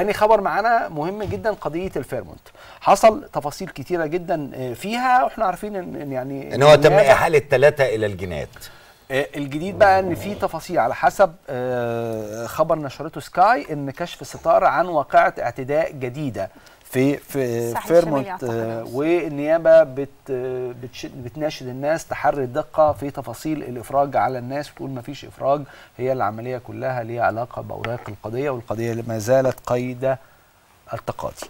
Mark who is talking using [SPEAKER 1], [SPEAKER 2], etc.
[SPEAKER 1] تاني خبر معانا مهم جدا قضيه الفيرمونت حصل تفاصيل كتيره جدا آه، فيها واحنا عارفين ان يعني ان هو تم احاله ثلاثه الى الجنات آه، الجديد بقى ان في تفاصيل على حسب آه، خبر نشرته سكاي ان كشف ستاره عن واقعه اعتداء جديده في في فيرمونت آه، والنيابه بت آه، بتناشد الناس تحري الدقه في تفاصيل الافراج على الناس وتقول ما فيش افراج هي العمليه كلها ليها علاقه باوراق القضيه والقضيه ما زالت قيد
[SPEAKER 2] التقاضي